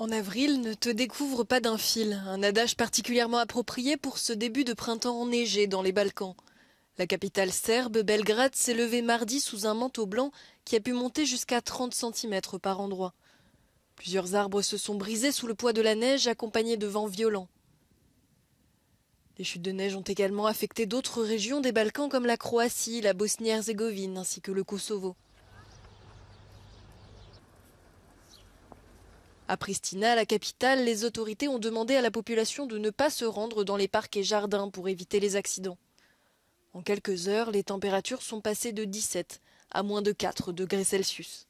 En avril, ne te découvre pas d'un fil, un adage particulièrement approprié pour ce début de printemps enneigé dans les Balkans. La capitale serbe, Belgrade, s'est levée mardi sous un manteau blanc qui a pu monter jusqu'à 30 cm par endroit. Plusieurs arbres se sont brisés sous le poids de la neige accompagnés de vents violents. Les chutes de neige ont également affecté d'autres régions des Balkans comme la Croatie, la Bosnie-Herzégovine ainsi que le Kosovo. À Pristina, la capitale, les autorités ont demandé à la population de ne pas se rendre dans les parcs et jardins pour éviter les accidents. En quelques heures, les températures sont passées de 17 à moins de 4 degrés Celsius.